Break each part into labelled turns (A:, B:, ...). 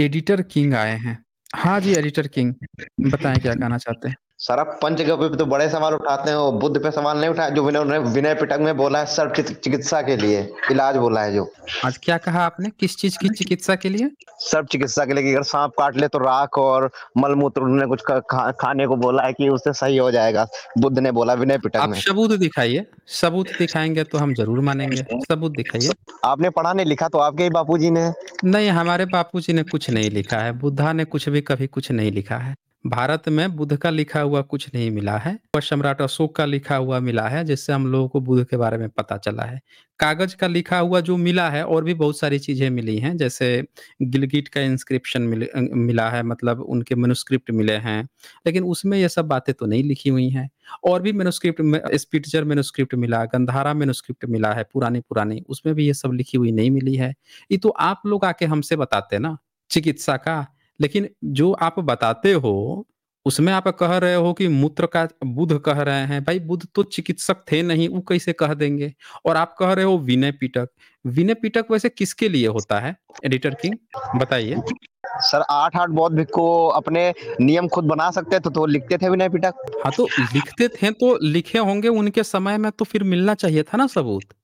A: Editor king आए हैं। हाँ जी, एडिटर किंग बताएं क्या कहना चाहते हैं?
B: सारा पंच पे तो बड़े सवाल उठाते हैं वो बुद्ध पे सवाल नहीं उठाया जो विनय विनय पिटक में बोला है सर चिकित्सा के लिए इलाज बोला है जो आज क्या कहा आपने किस चीज की चिकित्सा के लिए सर चिकित्सा के लिए कि अगर सांप काट ले तो राख और मलमूत्र उन्होंने कुछ खा, खाने को बोला है कि उससे सही हो जाएगा बुद्ध ने बोला विनय पिटक में
A: सबूत दिखाइए सबूत दिखाएंगे तो हम जरूर मानेंगे
B: सबूत दिखाइए आपने पढ़ा नहीं लिखा तो आपके ही बापू ने
A: नहीं हमारे बापू ने कुछ नहीं लिखा है बुद्धा ने कुछ भी कभी कुछ नहीं लिखा है भारत में बुद्ध का लिखा हुआ कुछ नहीं मिला है वह सम्राट अशोक का लिखा हुआ मिला है जिससे हम लोगों को बुद्ध के बारे में पता चला है कागज का लिखा हुआ जो मिला है और भी बहुत सारी चीजें मिली हैं जैसे गिलगिट का इंस्क्रिप्शन मिल, मिला है मतलब उनके मेनुस्क्रिप्ट मिले हैं लेकिन उसमें यह सब बातें तो नहीं लिखी हुई हैं और भी मेनुस्क्रिप्ट स्पीटजर मेनुस्क्रिप्ट मिला गंधारा मेनुस्क्रिप्ट मिला है पुरानी पुरानी उसमें भी ये सब लिखी हुई नहीं मिली है ये तो आप लोग आके हमसे बताते ना चिकित्सा का लेकिन जो आप बताते हो उसमें आप कह रहे हो कि मूत्र का बुध कह रहे हैं भाई बुध तो चिकित्सक थे नहीं वो कैसे कह देंगे और आप कह रहे हो विनय पीटक विनय पीटक वैसे किसके लिए होता है एडिटर किंग बताइए
B: सर आठ आठ बौद्ध भिक्खु अपने नियम खुद बना सकते थे तो लिखते थे विनय पीटक हाँ तो
A: लिखते थे तो लिखे होंगे उनके समय में तो फिर मिलना चाहिए था ना सबूत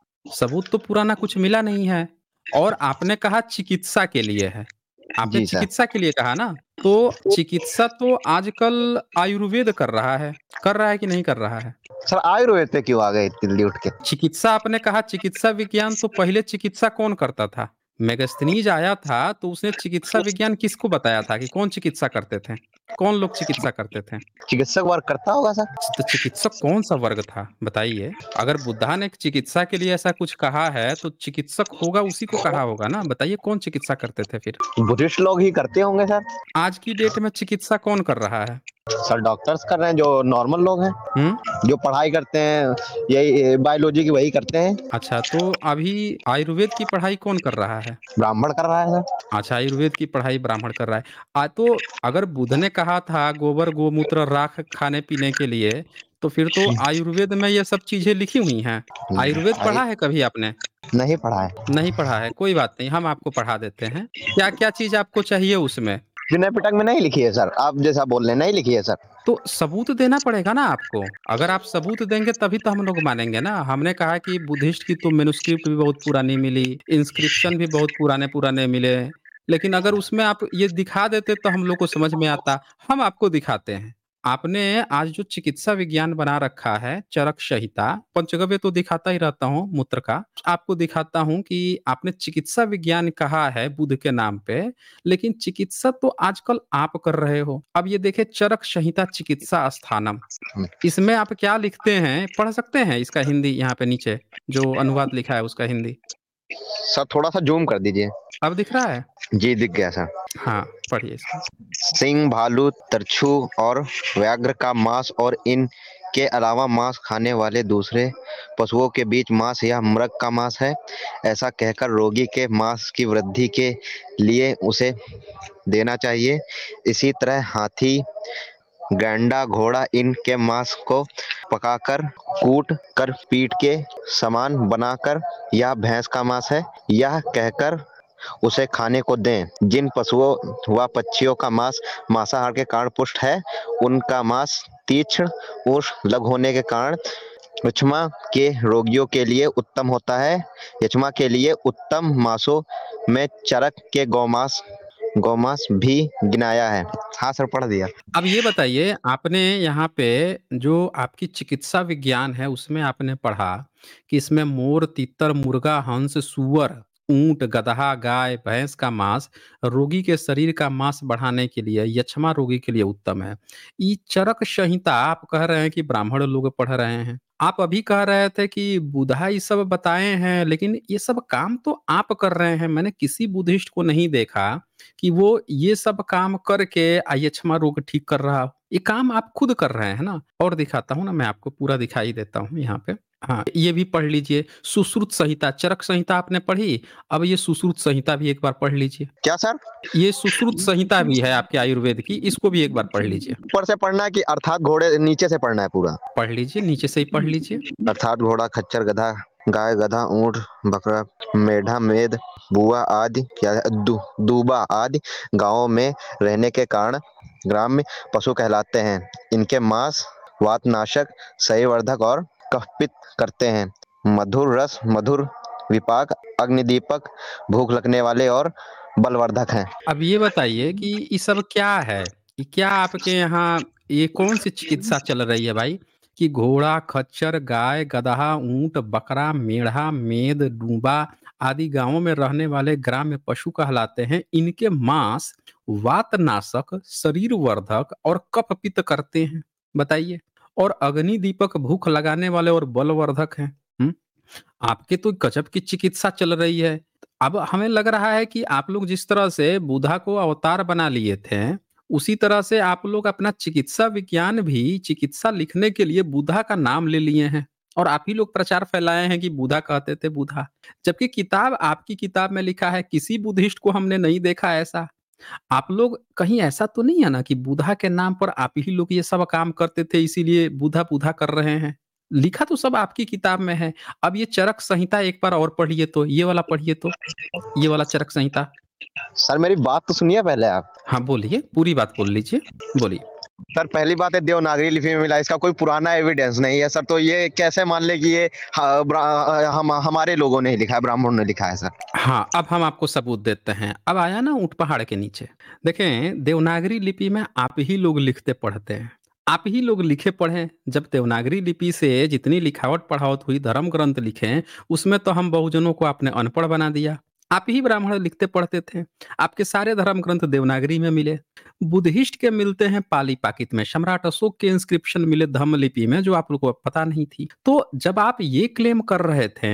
A: सबूत तो पुराना कुछ मिला नहीं है और आपने कहा चिकित्सा के लिए है आपने चिकित्सा के लिए कहा ना तो चिकित्सा तो आजकल आयुर्वेद कर रहा है कर रहा है कि नहीं कर रहा है
B: सर आयुर्वेद पे क्यों आ गए दिल्ली उठ के चिकित्सा आपने कहा चिकित्सा
A: विज्ञान तो पहले चिकित्सा कौन करता था मेगस्थनीज आया था तो उसने चिकित्सा विज्ञान किसको बताया था कि कौन चिकित्सा करते थे कौन लोग चिकित्सा करते थे
B: चिकित्सक वर्ग करता
A: होगा सर तो चिकित्सक कौन सा वर्ग था बताइए अगर बुद्धा ने चिकित्सा के लिए ऐसा कुछ कहा है तो चिकित्सक होगा उसी को कहा होगा ना बताइए कौन चिकित्सा करते थे फिर
B: बुद्धिस्ट लोग ही करते होंगे सर आज की डेट में चिकित्सा कौन कर रहा है सर डॉक्टर्स कर रहे हैं जो नॉर्मल लोग हैं हुँ? हम्म? जो पढ़ाई करते हैं यही बायोलॉजी की वही करते हैं अच्छा
A: तो अभी आयुर्वेद की पढ़ाई कौन कर रहा है ब्राह्मण कर रहा है अच्छा आयुर्वेद की पढ़ाई ब्राह्मण कर रहा है आ, तो अगर बुध ने कहा था गोबर गोमूत्र राख खाने पीने के लिए तो फिर तो आयुर्वेद में ये सब चीजें लिखी हुई हैं आयुर्वेद पढ़ा है कभी आपने
B: नहीं पढ़ा है
A: नहीं पढ़ा है कोई बात नहीं हम आपको पढ़ा देते हैं क्या क्या चीज आपको चाहिए उसमें
B: पिटक में नहीं लिखी है सर आप जैसा बोल रहे नहीं लिखी है सर तो सबूत देना पड़ेगा ना आपको
A: अगर आप सबूत देंगे तभी तो हम लोग मानेंगे ना हमने कहा कि बुद्धिस्ट की तो मेनुस्क्रिप्ट भी बहुत पुरानी मिली इंस्क्रिप्शन भी बहुत पुराने पुराने मिले लेकिन अगर उसमें आप ये दिखा देते तो हम लोग को समझ में आता हम आपको दिखाते हैं आपने आज जो चिकित्सा विज्ञान बना रखा है, चरक संहिता, पंचगव्य तो दिखाता ही रहता हूँ मूत्र का। आपको दिखाता हूँ कि आपने चिकित्सा विज्ञान कहा है बुद्ध के नाम पे, लेकिन चिकित्सा तो आजकल आप कर रहे हो। अब ये देखे चरक संहिता चिकित्सा स्थानम। इसमें आप क्या लिखते हैं? पढ़ सकते हैं इसका हिंदी यहाँ पे नीचे, जो अनुवाद लिखा है उसका हिंदी?
B: सर थोड़ा सा जूम कर दीजिए
A: अब दिख रहा है
B: जी दिख गया सर हाँ पढ़िए सिंह भालू तरछू और व्याघ्र का मांस और इन के अलावा मांस खाने वाले दूसरे पशुओं के बीच मांस या मृग का मांस है ऐसा कहकर रोगी के मांस की वृद्धि के लिए उसे देना चाहिए इसी तरह हाथी गैंडा घोड़ा इनके मांस को पकाकर कूट कर पीट के समान बनाकर यह भैंस का मांस है यह कहकर उसे खाने को दें जिन पशुओं व पक्षियों का मांस मांसाहार के कारण पुष्ट है उनका मांस तीक्ष्ण उष्ण लघु होने के कारण यक्षमा के रोगियों के लिए उत्तम होता है यक्षमा के लिए उत्तम मांसों में चरक के गौमांस गोमांस भी गिनाया है हाँ सर पढ़ दिया
A: अब ये बताइए आपने यहाँ पे जो आपकी चिकित्सा विज्ञान है उसमें आपने पढ़ा कि इसमें मोर तीतर मुर्गा हंस सुअर ऊंट, गदहा, गाय, भैंस का मांस रोगी के शरीर का मांस बढ़ाने के लिए यक्षमा रोगी के लिए उत्तम है। ये चरक संहिता आप कह रहे हैं कि ब्राह्मण लोग पढ़ रहे हैं। आप अभी कह रहे थे कि बुधा ये सब बताए हैं, लेकिन ये सब काम तो आप कर रहे हैं। मैंने किसी बुद्धिस्ट को नहीं देखा कि वो ये सब काम करके आयक्षमा रोग ठीक कर रहा हो। ये काम आप खुद कर रहे हैं ना? और दिखाता हूँ ना मैं आपको पूरा दिखाई देता हूँ यहाँ पे। हाँ ये भी पढ़ लीजिए सुश्रुत संहिता चरक संहिता आपने पढ़ी अब ये सुश्रुत संहिता भी एक बार पढ़ लीजिए क्या सर ये सुश्रुत संहिता भी है आपके आयुर्वेद की इसको भी एक बार पढ़ लीजिए
B: ऊपर से पढ़ना है कि अर्थात घोड़े नीचे से पढ़ना है पूरा
A: पढ़ लीजिए नीचे से ही पढ़ लीजिए
B: अर्थात घोड़ा खच्चर गधा गाय गधा ऊंट बकरा मेढा मेद बुआ आदि क्या दू, दूबा आदि गाँव में रहने के कारण ग्राम में पशु कहलाते हैं इनके मांस वातनाशक सही वर्धक और कपित करते हैं मधुर रस मधुर विपाक अग्निदीपक भूख लगने वाले और बलवर्धक हैं
A: अब ये बताइए कि ये सब क्या है क्या आपके यहाँ ये कौन सी चिकित्सा चल रही है भाई कि घोड़ा खच्चर गाय गधा ऊंट बकरा मेढ़ा मेद डूबा आदि गांवों में रहने वाले ग्राम्य पशु कहलाते हैं इनके मांस वातनाशक शरीर वर्धक और कपपित करते हैं बताइए और अग्नि दीपक भूख लगाने वाले और बलवर्धक हैं आपके तो गजब की चिकित्सा चल रही है अब हमें लग रहा है कि आप लोग जिस तरह से बुधा को अवतार बना लिए थे उसी तरह से आप लोग अपना चिकित्सा विज्ञान भी चिकित्सा लिखने के लिए बुधा का नाम ले लिए हैं और आप ही लोग प्रचार फैलाए हैं कि बुधा कहते थे बुधा जबकि किताब आपकी किताब में लिखा है किसी बुद्धिस्ट को हमने नहीं देखा ऐसा आप लोग कहीं ऐसा तो नहीं है ना कि बुधा के नाम पर आप ही लोग ये सब काम करते थे इसीलिए बुधा बुधा कर रहे हैं लिखा तो सब आपकी किताब में है अब ये चरक संहिता एक बार और पढ़िए तो ये वाला पढ़िए तो ये वाला चरक संहिता
B: सर मेरी बात तो सुनिए पहले आप हाँ बोलिए पूरी बात बोल लीजिए बोलिए सर पहली बात है देवनागरी लिपि में मिला इसका कोई पुराना एविडेंस नहीं है सर तो ये कैसे मान ले कि ये हम हमारे लोगों ने लिखा है ब्राह्मण ने लिखा है सर
A: हाँ अब हम आपको सबूत देते हैं अब आया ना ऊट पहाड़ के नीचे देखें देवनागरी लिपि में आप ही लोग लिखते पढ़ते हैं आप ही लोग लिखे पढ़े जब देवनागरी लिपि से जितनी लिखावट पढ़ावट हुई धर्म ग्रंथ लिखे उसमें तो हम बहुजनों को आपने अनपढ़ बना दिया आप ही ब्राह्मण लिखते पढ़ते थे आपके सारे धर्म ग्रंथ देवनागरी में मिले बुद्धिस्ट के मिलते हैं पाली पाकित में सम्राट अशोक के इंस्क्रिप्शन मिले धम्म लिपि में जो आप लोग को पता नहीं थी तो जब आप ये क्लेम कर रहे थे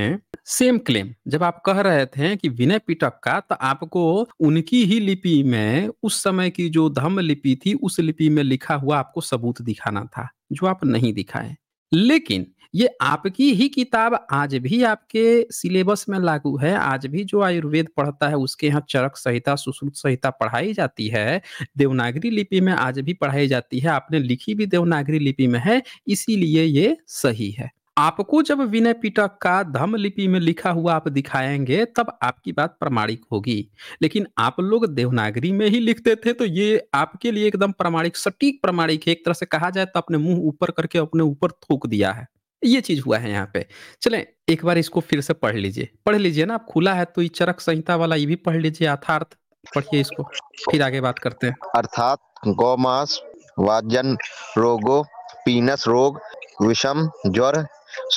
A: सेम क्लेम जब आप कह रहे थे कि विनय पिटक का तो आपको उनकी ही लिपि में उस समय की जो धम्म लिपि थी उस लिपि में लिखा हुआ आपको सबूत दिखाना था जो आप नहीं दिखाए लेकिन ये आपकी ही किताब आज भी आपके सिलेबस में लागू है आज भी जो आयुर्वेद पढ़ता है उसके यहाँ चरक संहिता सुश्रुत संहिता पढ़ाई जाती है देवनागरी लिपि में आज भी पढ़ाई जाती है आपने लिखी भी देवनागरी लिपि में है इसीलिए ये सही है आपको जब विनय पीटक का धम्म लिपि में लिखा हुआ आप दिखाएंगे तब आपकी बात प्रमाणिक होगी लेकिन आप लोग देवनागरी में ही लिखते थे तो ये आपके लिए एकदम प्रमाणिक सटीक प्रमाणिक है एक तरह से कहा जाए तो अपने मुंह ऊपर करके अपने ऊपर थूक दिया है ये चीज हुआ है यहाँ पे चले एक बार इसको फिर से पढ़ लीजिए पढ़ लीजिए ना आप खुला है तो ये चरक संहिता वाला ये भी पढ़ लीजिए अर्थार्थ पढ़िए इसको फिर आगे बात करते हैं
B: अर्थात गौमास वाजन रोगो पीनस रोग विषम ज्वर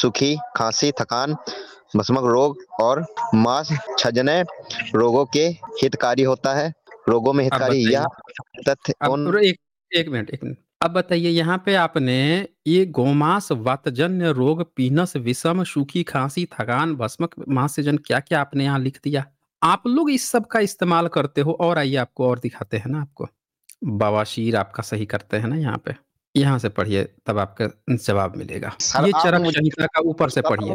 B: सूखी खांसी थकान भस्मक रोग और मांस छजने रोगों के हितकारी होता है रोगों में हितकारी यह तथ्य
A: उन... एक, एक मिनट एक मिनट अब बताइए यहाँ पे आपने ये गोमांस वातजन्य रोग पीनस विषम सूखी खांसी थकान भस्मक महासेजन क्या क्या आपने यहाँ लिख दिया आप लोग इस सब का इस्तेमाल करते हो और आइए आपको और दिखाते हैं ना आपको बवासीर आपका सही करते हैं ना यहाँ पे यहाँ से पढ़िए तब आपका
B: जवाब मिलेगा ये चरक संहिता का ऊपर से पढ़िए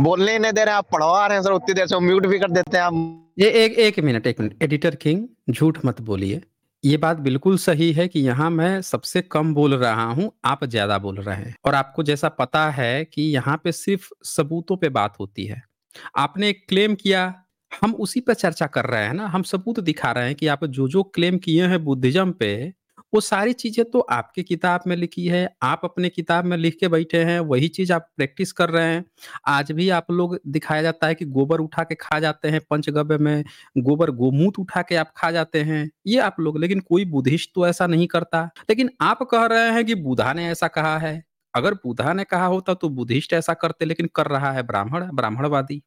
B: बोलने नहीं दे रहे आप पढ़वा रहे हैं सर उतनी देर से म्यूट भी कर देते हैं आप ये एक एक मिनट एक मिनट एडिटर किंग झूठ मत बोलिए
A: ये बात बिल्कुल सही है कि यहाँ मैं सबसे कम बोल रहा हूँ आप ज्यादा बोल रहे हैं और आपको जैसा पता है कि यहाँ पे सिर्फ सबूतों पे बात होती है आपने एक क्लेम किया हम उसी पर चर्चा कर रहे हैं ना हम सबूत दिखा रहे हैं कि आप जो जो क्लेम किए हैं बुद्धिज्म पे वो सारी चीज़ें तो आपके किताब में लिखी है, आप अपने किताब में लिख के बैठे हैं, वही चीज़ आप प्रैक्टिस कर रहे हैं। आज भी आप लोग दिखाया जाता है कि गोबर उठा के खा जाते हैं, पंचगव्य में गोबर गोमूत उठा के आप खा जाते हैं, ये आप लोग लेकिन कोई बुद्धिस्ट तो ऐसा नहीं करता। लेकिन आप कह रहे हैं कि बुधा ने ऐसा कहा है। अगर बुधा ने कहा होता तो बुद्धिस्ट ऐसा करते लेकिन कर रहा है ब्राह्मण ब्राह्मणवादी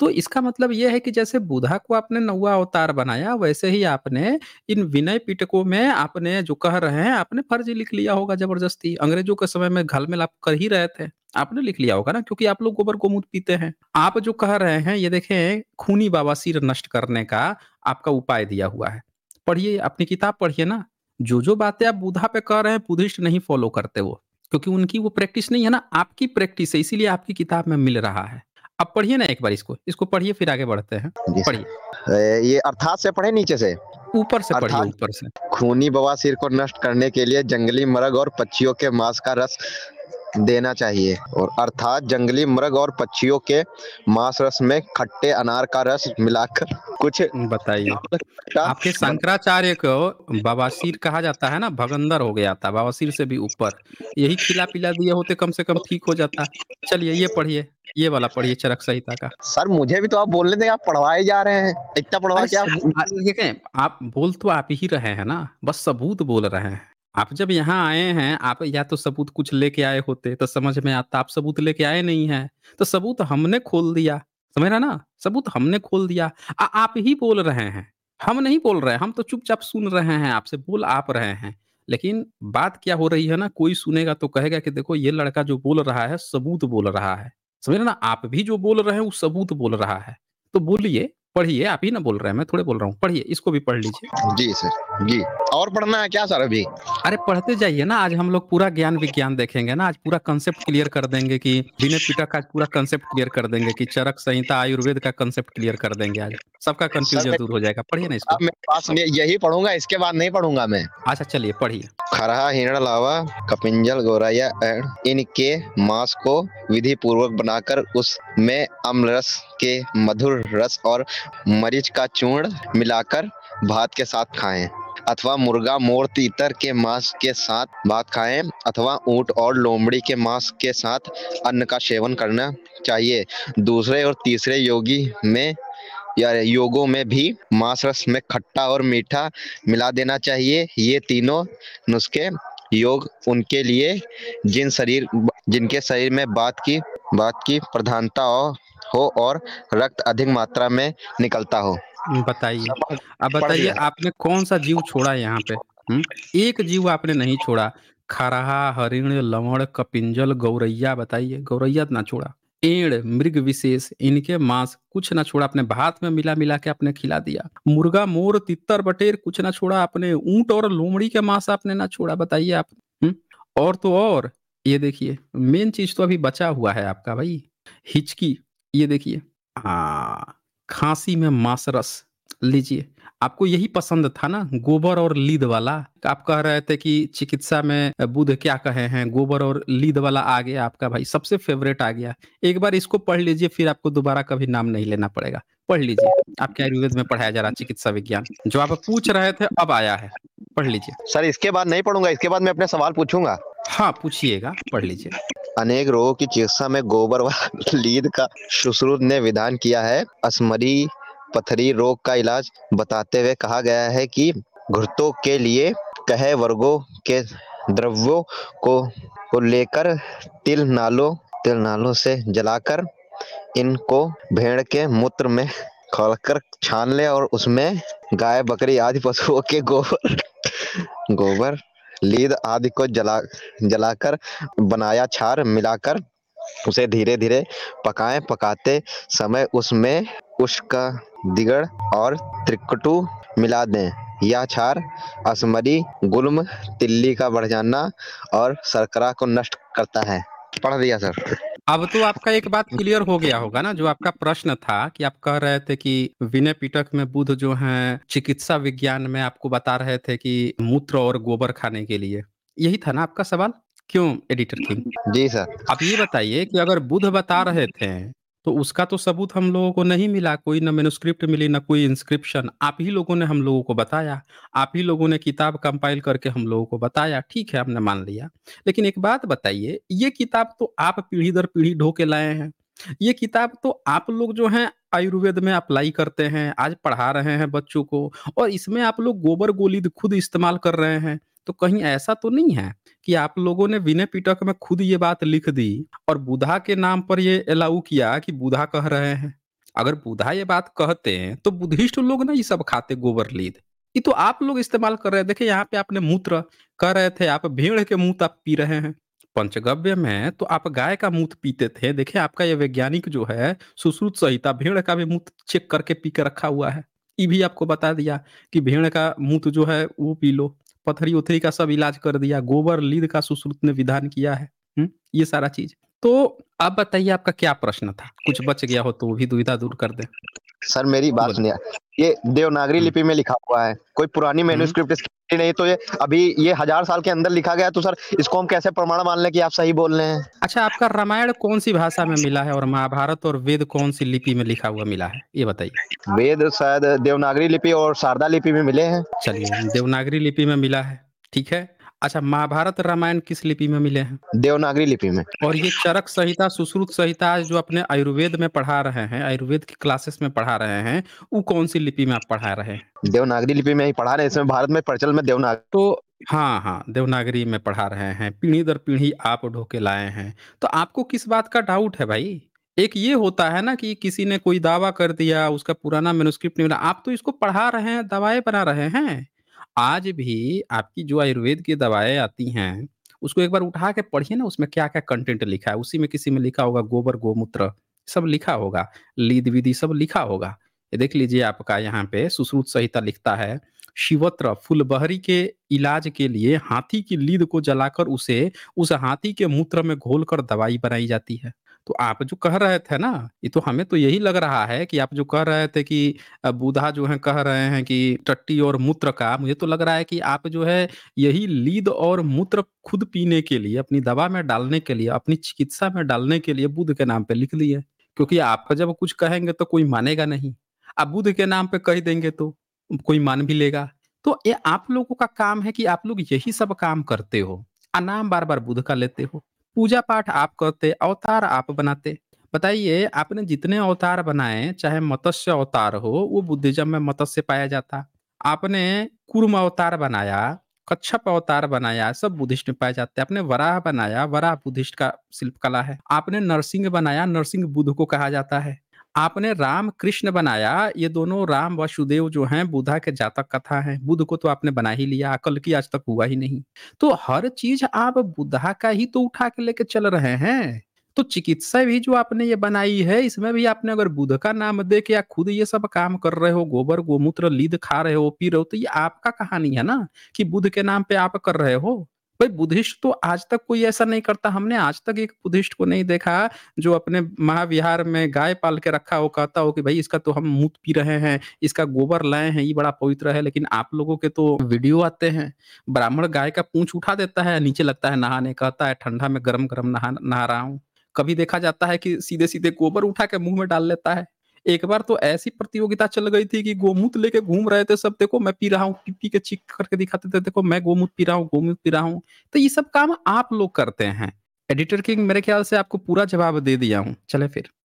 A: तो इसका मतलब यह है कि जैसे बुधा को आपने नौवा अवतार बनाया वैसे ही आपने इन विनय पिटकों में आपने जो कह रहे हैं आपने फर्जी लिख लिया होगा जबरदस्ती अंग्रेजों के समय में घलमेल आप कर ही रहे थे आपने लिख लिया होगा ना क्योंकि आप लोग गोबर गोमूत पीते हैं आप जो कह रहे हैं ये देखें खूनी बाबा सिर नष्ट करने का आपका उपाय दिया हुआ है पढ़िए अपनी किताब पढ़िए ना जो जो बातें आप बुधा पे कह रहे हैं बुद्धिस्ट नहीं फॉलो करते वो क्योंकि उनकी वो प्रैक्टिस नहीं है ना आपकी प्रैक्टिस है इसीलिए आपकी किताब में मिल रहा है आप पढ़िए ना एक बार इसको इसको
B: पढ़िए फिर आगे बढ़ते हैं हाँ पढ़िए ये अर्थात से पढ़े नीचे से ऊपर से पढ़िए ऊपर से खूनी बवासीर को नष्ट करने के लिए जंगली मरग और पक्षियों के मांस का रस देना चाहिए और अर्थात जंगली मृग और पक्षियों के मांस रस में खट्टे अनार का रस मिलाकर कुछ बताइए
A: अच्छा। आपके शंकराचार्य को बाबासीर कहा जाता है ना भगंदर हो गया था बाबासीर से भी ऊपर यही खिला पिला दिए होते कम से कम ठीक हो जाता चलिए ये पढ़िए ये वाला पढ़िए चरक संहिता का
B: सर मुझे भी तो आप बोलने दे आप पढ़वाए जा रहे हैं इतना पढ़वा क्या
A: आप बोल तो आप ही रहे हैं ना बस सबूत बोल रहे हैं आप जब यहाँ आए हैं, आप या तो सबूत कुछ लेके आए होते तो समझ में आता, आप सबूत लेके आए नहीं हैं, तो सबूत हमने खोल दिया, समझ रहे ना? सबूत हमने खोल दिया। आ आप ही बोल रहे हैं, हम नहीं बोल रहे हैं, हम तो चुपचाप सुन रहे हैं, आपसे बोल आप रहे हैं। लेकिन बात क्या हो रही है ना, कोई सुनेगा तो कहेगा कि देखो ये लड़का जो बोल रहा है, सबूत बोल रहा है। समझ रहे ना? आप भी जो बोल रहे हैं, वो सबूत बोल रहा है। तो बोलिए पढ़िए आप ही ना बोल रहे हैं मैं थोड़े बोल रहा हूँ पढ़िए इसको भी पढ़ लीजिए जी सर
B: जी और पढ़ना है क्या सर अभी
A: अरे पढ़ते जाइए ना आज हम लोग पूरा ज्ञान विज्ञान देखेंगे ना आज पूरा कंसेप्ट क्लियर कर देंगे कि विनय पिटक का पूरा कंसेप्ट क्लियर कर देंगे कि चरक संहिता आयुर्वेद का कंसेप्ट क्लियर कर देंगे आज सबका कंफ्यूजन दूर हो जाएगा पढ़िए ना इसको मेरे
B: पास यही पढ़ूंगा इसके बाद नहीं पढ़ूंगा मैं अच्छा चलिए पढ़िए खरहा हिरण लावा कपिंजल एंड इनके मांस को विधि पूर्वक बनाकर उसमें अम्ल रस के मधुर रस और मरीच का चूर्ण मिलाकर भात के साथ खाएं अथवा मुर्गा मोर तीतर के मांस के साथ भात खाएं अथवा ऊंट और लोमड़ी के मांस के साथ अन्न का सेवन करना चाहिए दूसरे और तीसरे योगी में या योगों में भी मांस रस में खट्टा और मीठा मिला देना चाहिए ये तीनों नुस्खे योग उनके लिए जिन शरीर जिनके शरीर में बात की बात की प्रधानता और हो और रक्त अधिक मात्रा में निकलता हो
A: बताइए अब बताइए आपने कौन सा जीव छोड़ा यहाँ पे हुँ? हम्म, एक जीव आपने नहीं छोड़ा खरहा हरिण लवण कपिंजल गौरैया बताइए गौरैया ना छोड़ा एड़ मृग विशेष इनके मांस कुछ ना छोड़ा अपने भात में मिला मिला के आपने खिला दिया मुर्गा मोर तितर बटेर कुछ ना छोड़ा आपने ऊंट और लोमड़ी के मांस आपने ना छोड़ा बताइए आप हम्म, और तो और ये देखिए मेन चीज तो अभी बचा हुआ है आपका भाई हिचकी ये देखिए हाँ खांसी में मासरस लीजिए आपको यही पसंद था ना गोबर और लीद वाला आप कह रहे थे कि चिकित्सा में बुद्ध क्या कहे हैं गोबर और लीद वाला आ गया आपका भाई सबसे फेवरेट आ गया एक बार इसको पढ़ लीजिए फिर आपको दोबारा कभी नाम नहीं लेना पड़ेगा पढ़ लीजिए आपके आयुर्वेद में पढ़ाया जा रहा चिकित्सा विज्ञान जो आप पूछ रहे थे अब आया है पढ़ लीजिए
B: सर इसके बाद नहीं पढ़ूंगा इसके बाद मैं अपने सवाल पूछूंगा हाँ पूछिएगा पढ़ लीजिए अनेक रोगों की चिकित्सा में गोबर व लीद का सुश्रुत ने विधान किया है अस्मरी पथरी रोग का इलाज बताते हुए कहा गया है कि घृतों के लिए कहे वर्गो के द्रव्यों को, को लेकर तिल नालों तिल नालों से जलाकर इनको भेड़ के मूत्र में खोलकर छान ले और उसमें गाय बकरी आदि पशुओं के गोबर गोबर लीद आदि को जला जलाकर बनाया छार मिलाकर उसे धीरे धीरे पकाएं पकाते समय उसमें उसका दिगड़ और त्रिकटू मिला दें यह छार असमरी गुलम तिल्ली का बढ़ जाना और सरकरा को नष्ट करता है पढ़ दिया सर
A: अब तो आपका एक बात क्लियर हो गया होगा ना जो आपका प्रश्न था कि आप कह रहे थे कि विनय पीटक में बुद्ध जो है चिकित्सा विज्ञान में आपको बता रहे थे कि मूत्र और गोबर खाने के लिए यही था ना आपका सवाल क्यों एडिटर थी जी सर आप ये बताइए कि अगर बुद्ध बता रहे थे तो उसका तो सबूत हम लोगों को नहीं मिला, कोई ना मेनुस्क्रिप्ट मिली, ना कोई इंस्क्रिप्शन। आप ही लोगों ने हम लोगों को बताया, आप ही लोगों ने किताब कंपाइल करके हम लोगों को बताया, ठीक है हमने मान लिया। लेकिन एक बात बताइए, ये किताब तो आप पीढ़ी दर पीढ़ी ढो के लाए हैं। ये किताब तो आप लोग जो हैं आयुर्वेद में अप्लाई करते हैं, आज पढ़ा रहे हैं बच्चों को और इसमें आप लोग गोबर-गोलिद खुद इस्तेमाल कर रहे हैं। तो कहीं ऐसा तो नहीं है कि आप लोगों ने विनय पीटक में खुद ये बात लिख दी और बुधा के नाम पर ये अलाउ किया कि बुधा कह रहे हैं अगर बुधा ये बात कहते हैं तो बुद्धिस्ट लोग ना ये सब खाते गोबर लीद ये तो आप लोग इस्तेमाल कर रहे हैं देखिए यहाँ पे आपने मूत्र कह रहे थे आप भेड़ के मुंह आप पी रहे हैं पंचगव्य में तो आप गाय का मूत पीते थे देखिए आपका ये वैज्ञानिक जो है सुश्रुत संहिता भेड़ का भी मूत चेक करके पी के रखा हुआ है ये भी आपको बता दिया कि भेड़ का मूत जो है वो पी लो पथरी उथरी का सब इलाज कर दिया गोबर लीद का सुश्रुत ने विधान किया है हम्म, ये सारा चीज तो अब बताइए आपका क्या प्रश्न था कुछ बच गया हो तो वो भी दुविधा दूर कर
B: दे सर मेरी बात सुनिए ये देवनागरी लिपि में लिखा हुआ है कोई पुरानी मैन्यूस्क्रिप्ट हम्म। नहीं तो ये अभी ये हजार साल के अंदर लिखा गया तो सर इसको हम कैसे प्रमाण मान लें कि आप सही बोल रहे हैं
A: अच्छा आपका रामायण कौन सी भाषा में मिला है और महाभारत और वेद कौन सी लिपि में लिखा हुआ मिला
B: है ये बताइए वेद शायद देवनागरी लिपि और शारदा लिपि में मिले हैं चलिए देवनागरी
A: लिपि में मिला है ठीक है अच्छा महाभारत रामायण किस लिपि में मिले हैं
B: देवनागरी लिपि में
A: और ये चरक संहिता सुश्रुत संहिता जो अपने आयुर्वेद में पढ़ा रहे हैं आयुर्वेद की क्लासेस
B: में पढ़ा रहे हैं
A: वो कौन सी लिपि में आप पढ़ा रहे हैं
B: देवनागरी लिपि में ही पढ़ा रहे हैं इसमें भारत में प्रचल में देवनागरी तो
A: हाँ हाँ देवनागरी में पढ़ा रहे हैं पीढ़ी दर पीढ़ी आप ढोके लाए हैं तो आपको किस बात का डाउट है भाई एक ये होता है ना कि किसी ने कोई दावा कर दिया उसका पुराना मेनुस्क्रिप्ट नहीं मिला आप तो इसको पढ़ा रहे हैं दवाएं बना रहे हैं आज भी आपकी जो आयुर्वेद की दवाएं आती हैं, उसको एक बार उठा के पढ़िए ना उसमें क्या-क्या कंटेंट लिखा है। उसी में किसी में लिखा होगा गोबर, गोमूत्र सब लिखा होगा, लीद-विधि सब लिखा होगा। ये देख लीजिए आपका यहाँ पे सुश्रुत संहिता लिखता है, शिवत्र फुलबहरी के इलाज के लिए हाथी की लीद को जलाकर उसे उस हाथी के मूत्र में घोलकर दवाई बनाई जाती है। तो आप जो कह रहे थे ना, ये तो हमें तो यही लग रहा है कि आप जो कह रहे थे कि बुधा जो है कह रहे हैं कि टट्टी और मूत्र का, मुझे तो लग रहा है कि आप जो है यही लीद और मूत्र खुद पीने के लिए, अपनी दवा में डालने के लिए, अपनी चिकित्सा में डालने के लिए बुध के नाम पे लिख लिए। क्योंकि आप जब कुछ कहेंगे तो कोई मानेगा नहीं। आप बुध के नाम पे कह देंगे तो कोई मान भी लेगा। तो ये आप लोगों का काम है कि आप लोग यही सब काम करते हो। आ, नाम बार-बार बुध का लेते हो। पूजा पाठ आप करते, अवतार आप बनाते। बताइए आपने जितने अवतार बनाए, चाहे मत्स्य अवतार हो, वो बुद्धिज़्म में मत्स्य पाया जाता। आपने कुर्म अवतार बनाया, कच्छप अवतार बनाया, सब बुद्धिस्ट में पाए जाते हैं। आपने वराह बनाया, वराह बुद्धिस्ट का शिल्प कला है। आपने नरसिंह बनाया, नरसिंह बुद्ध को कहा जाता है। आपने राम कृष्ण बनाया ये दोनों राम वसुदेव जो हैं बुधा के जातक कथा है बुद्ध को तो आपने बना ही लिया कल की आज तक हुआ ही नहीं तो हर चीज आप बुधा का ही तो उठा के लेके चल रहे हैं तो चिकित्सा भी जो आपने ये बनाई है इसमें भी आपने अगर बुद्ध का नाम दे के या खुद ये सब काम कर रहे हो गोबर गोमूत्र लीद खा रहे हो पी रहे हो तो ये आपका कहानी है ना कि बुद्ध के नाम पे आप कर रहे हो भाई बुद्धिस्ट तो आज तक कोई ऐसा नहीं करता हमने आज तक एक बुद्धिस्ट को नहीं देखा जो अपने महाविहार में गाय पाल के रखा हो कहता हो कि भाई इसका तो हम मूत पी रहे हैं इसका गोबर लाए हैं ये बड़ा पवित्र है लेकिन आप लोगों के तो वीडियो आते हैं ब्राह्मण गाय का पूंछ उठा देता है नीचे लगता है नहाने कहता है ठंडा में गर्म गर्म नहा नहा रहा हूँ कभी देखा जाता है कि सीधे सीधे गोबर उठा के मुंह में डाल लेता है एक बार तो ऐसी प्रतियोगिता चल गई थी कि गोमूत लेके घूम रहे थे सब देखो मैं पी रहा हूँ पीपी के चीख करके दिखाते थे देखो मैं गोमूत पी रहा हूँ गोमूत पी रहा हूँ तो ये सब काम आप लोग करते हैं एडिटर किंग मेरे ख्याल से आपको पूरा जवाब दे दिया हूँ चले फिर